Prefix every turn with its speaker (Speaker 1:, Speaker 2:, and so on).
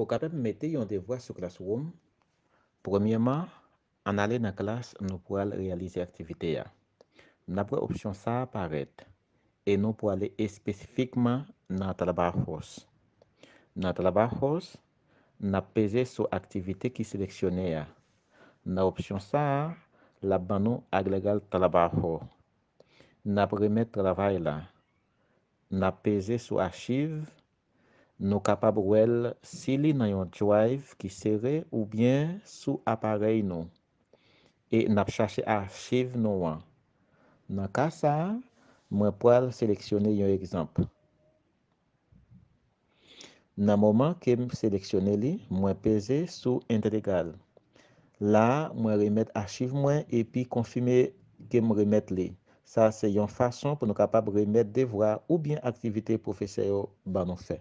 Speaker 1: Pour capable mettre un devoir sur classroom, premièrement,
Speaker 2: en allant dans la classe, nous pouvons réaliser l'activité. Hein. Après option ça apparaître et nous pouvons aller spécifiquement dans la force. Dans la force, nous pesé sur l'activité qui sélectionnée. Hein. Dans option ça, la banon agrégal trabajo. N'a remettre travail là. N'a pesé sur archive Nou kapap wèl si li nan yon drive ki seve ou bien sou aparey nou. E nap chache archive nou an. Nan ka sa, mwen poal seleksyone yon ekzamp. Nan mouman kem seleksyone li, mwen peze sou integral. La mwen remet archive mwen epi konfime kem remet li. Sa se yon fason
Speaker 1: pou nou kapap remet devwa ou bien aktivite profeseyo banon fe.